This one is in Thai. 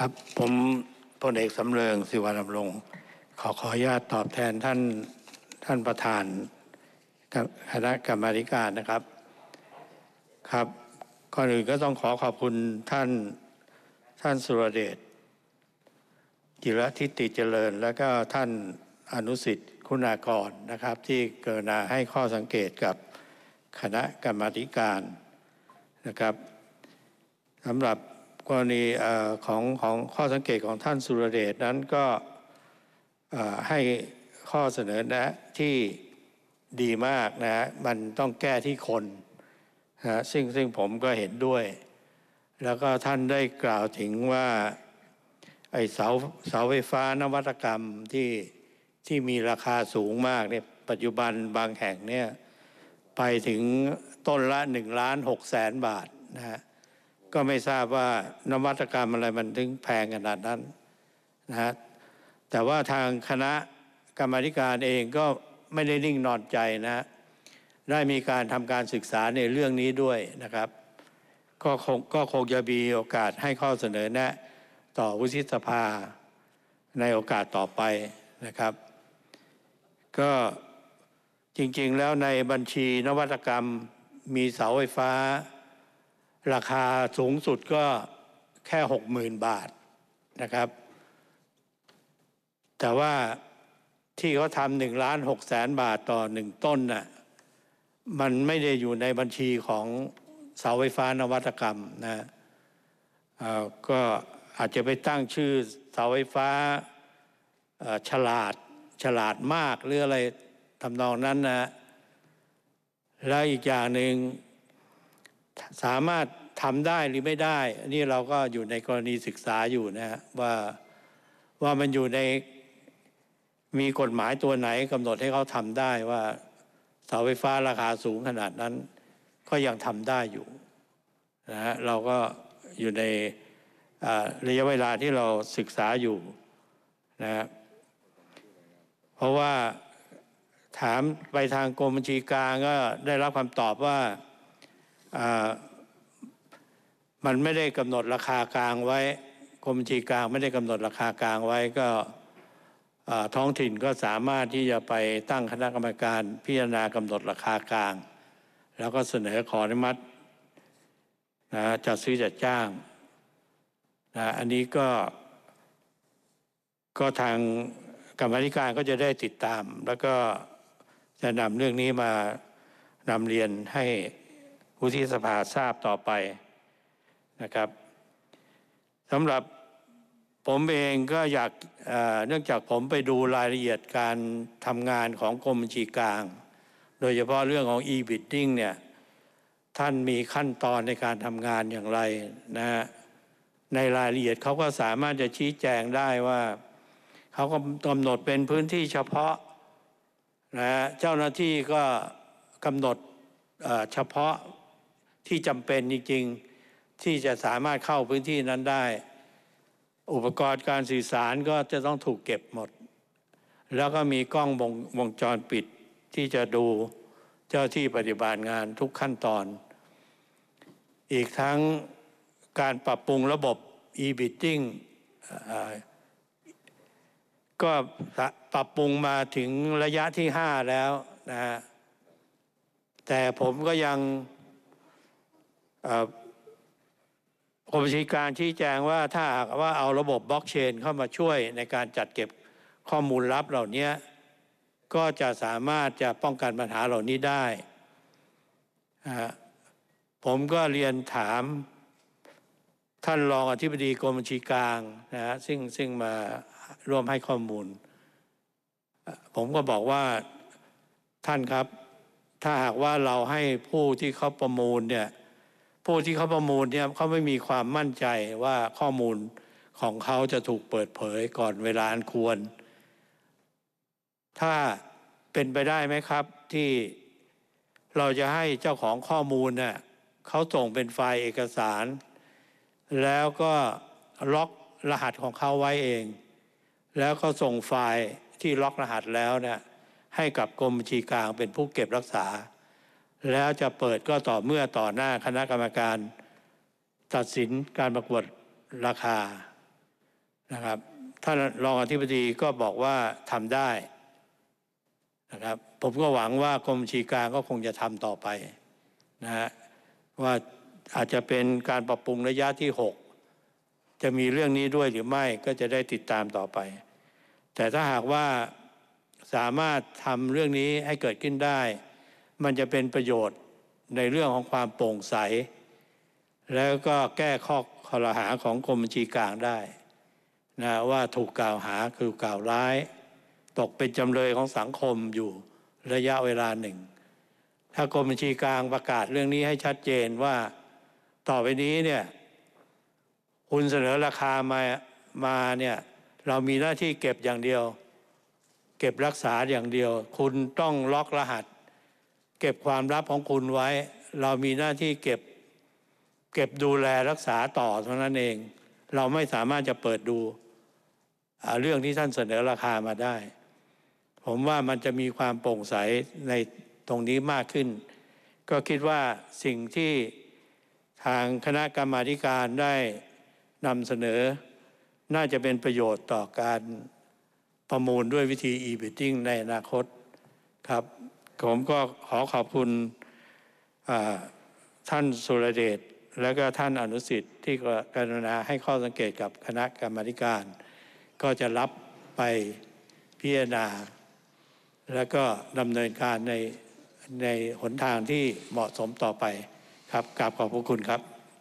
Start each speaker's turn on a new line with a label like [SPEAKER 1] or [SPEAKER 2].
[SPEAKER 1] ครับผมพลเอกสำเริงสิวารำลงขอขออนุญาตตอบแทนท่านท่านประธานคณะกรรมิการนะครับครับก่อนอื่นก็ต้องขอขอบคุณท่านท่านสุรเดชจิรทิติเจริญ และก็ท่านอนุสิทธิ์ คุณากรนะครับ ที่เกินาให้ข้อสังเกตกับคณะกรรมธิการนะครับสำหรับกรณีของของข้อสังเกตของท่านสุรเดชนั้นก็ให้ข้อเสนอแนะที่ดีมากนะฮะมันต้องแก้ที่คนนะซึ่งซึ่งผมก็เห็นด้วย แล้วก็ท่านได้กล่าวถึงว่า ไอ้เสาเสาไฟฟ้านวัตกรรมที่ที่มีราคาสูงมากเนี่ยปัจจุบันบางแห่งเนี่ยไปถึงต้นละหนึ่งล้านหกแสนบาทนะฮะก็ไม่ทราบว่านวัตกรรมอะไรมันถึงแพงขนาดนั้นนะฮะแต่ว่าทางคณะกรรมธิการเองก็ไม่ได้นิ่งนอนใจนะ ได้มีการทำการศึกษาในเรื่องนี้ด้วยนะครับ ก็คงก็คงจะมีโอกาสให้ข้อเสนอแนะ ต่อวุฒิสภาในโอกาสต่อไปนะครับ ก็จริงๆแล้วในบัญชีนวัตกรรมมีเสาไฟฟ้าราคาสูงสุดก็แค่หกหมื่นบาทนะครับ แต่ว่าที่เขาทำหนึ่งล้านหกแสนบาทต่อหนึ่งต้นน่ะมันไม่ได้อยู่ในบัญชีของเสาไฟฟ้านวัตกรรมนะก็อาจจะไปตั้งชื่อเสาไฟฟ้าฉลาดฉลาดมาก หรืออะไรทำนองนั้นนะแล้วอีกอย่างหนึ่งสามารถทำได้หรือไม่ได้ นี่เราก็อยู่ในกรณีศึกษาอยู่นะฮะว่าว่ามันอยู่ในมีกฎหมายตัวไหนกำหนดให้เขาทำได้ว่าเสาไฟฟ้าราคาสูงขนาดนั้น ก็ยังทำได้อยู่นะฮะเราก็อยู่ในระยะเวลาที่เราศึกษาอยู่นะฮะเพราะว่าถามไปทางกรมบัญชีกลางก็ได้รับคำตอบว่ามันไม่ได้กำหนดราคากลางไว้กรมบัญชีกลางไม่ได้กำหนดราคากลางไว้ก็ท้องถิ่นก็สามารถที่จะไปตั้งคณะกรรมการพิจารณากำหนดราคากลาง แล้วก็เสนอขออนุมัตินะจัดซื้อจัดจ้างนะอันนี้ก็ก็ทางกรรมธิการก็จะได้ติดตาม แล้วก็จะนำเรื่องนี้มานำเรียนให้ผู้ที่สภาทราบต่อไปนะครับสำหรับผมเองก็อยากเนื่องจากผมไปดูรายละเอียดการทำงานของกรมบัญชีกลาง โดยเฉพาะเรื่องของ e-bidding เนี่ยท่านมีขั้นตอนในการทำงานอย่างไรนะฮะในรายละเอียดเขาก็สามารถจะชี้แจงได้ว่าเขาก็กำหนดเป็นพื้นที่เฉพาะนะเจ้าหน้าที่ก็กำหนดเฉพาะที่จำเป็นจริงๆที่จะสามารถเข้าพื้นที่นั้นได้ อุปกรณ์การสื่อสารก็จะต้องถูกเก็บหมด แล้วก็มีกล้องวงวงจรปิดที่จะดูเจ้าที่ปฏิบัติงานทุกขั้นตอน อีกทั้งการปรับปรุงระบบ e-bidding ก็ปรับปรุงมาถึงระยะที่ 5 แล้วนะฮะแต่ผมก็ยังกรมบัญชีกลางชี้แจงว่าถ้าหากว่าเอาระบบบล็อกเชนเข้ามาช่วยในการจัดเก็บข้อมูลลับเหล่านี้ก็จะสามารถจะป้องกันปัญหาเหล่านี้ได้ ผมก็เรียนถามท่านรองอธิบดีกรมบัญชีกลางนะฮะซึ่งซึ่งมาร่วมให้ข้อมูลผมก็บอกว่าท่านครับ ถ้าหากว่าเราให้ผู้ที่เขาประมูลเนี่ยผู้ที่เขาประมูลเนี่ยเขาไม่มีความมั่นใจว่าข้อมูลของเขาจะถูกเปิดเผยก่อนเวลาอันควร ถ้าเป็นไปได้ไหมครับที่ เราจะให้เจ้าของข้อมูลเนี่ยเขาส่งเป็นไฟล์เอกสาร แล้วก็ล็อกรหัสของเขาไว้เอง แล้วก็ส่งไฟล์ที่ล็อกรหัสแล้วเนี่ยให้กับกรมบัญชีกลางเป็นผู้เก็บรักษาแล้วจะเปิดก็ต่อเมื่อต่อหน้าคณะกรรมการตัดสินการประกวดราคานะครับท่านรองอธิบดีก็บอกว่าทำได้นะครับผมก็หวังว่ากรมชีการก็คงจะทำต่อไปนะฮะว่าอาจจะเป็นการปรับปรุงระยะที่ 6 จะมีเรื่องนี้ด้วยหรือไม่ก็จะได้ติดตามต่อไป แต่ถ้าหากว่าสามารถทำเรื่องนี้ให้เกิดขึ้นได้มันจะเป็นประโยชน์ในเรื่องของความโปร่งใส แล้วก็แก้ข้อขรหาของกรมบัญชีกลางได้นะว่าถูกกล่าวหาคือกล่าวร้าย ตกเป็นจำเลยของสังคมอยู่ระยะเวลาหนึ่ง ถ้ากรมบัญชีกลางประกาศเรื่องนี้ให้ชัดเจนว่าต่อไปนี้เนี่ยคุณเสนอราคามามาเนี่ยเรามีหน้าที่เก็บอย่างเดียว เก็บรักษาอย่างเดียว คุณต้องล็อกรหัสเก็บความลับของคุณไว้ เรามีหน้าที่เก็บเก็บดูแลรักษาต่อเท่านั้นเอง เราไม่สามารถจะเปิดดูเรื่องที่ท่านเสนอราคามาได้ ผมว่ามันจะมีความโปร่งใสในตรงนี้มากขึ้น ก็คิดว่าสิ่งที่ทางคณะกรรมาการได้นำเสนอ น่าจะเป็นประโยชน์ต่อการประมูลด้วยวิธี e-bidding ในอนาคตครับผมก็ขอขอบคุณท่านสุรเดชและก็ท่านอนุสิทธิ์ ที่กรุณาให้ข้อสังเกตกับคณะกรรมการ ก็จะรับไปพิจารณา และก็ดำเนินการในในหนทางที่เหมาะสมต่อไปครับกราบขอบพระคุณครับ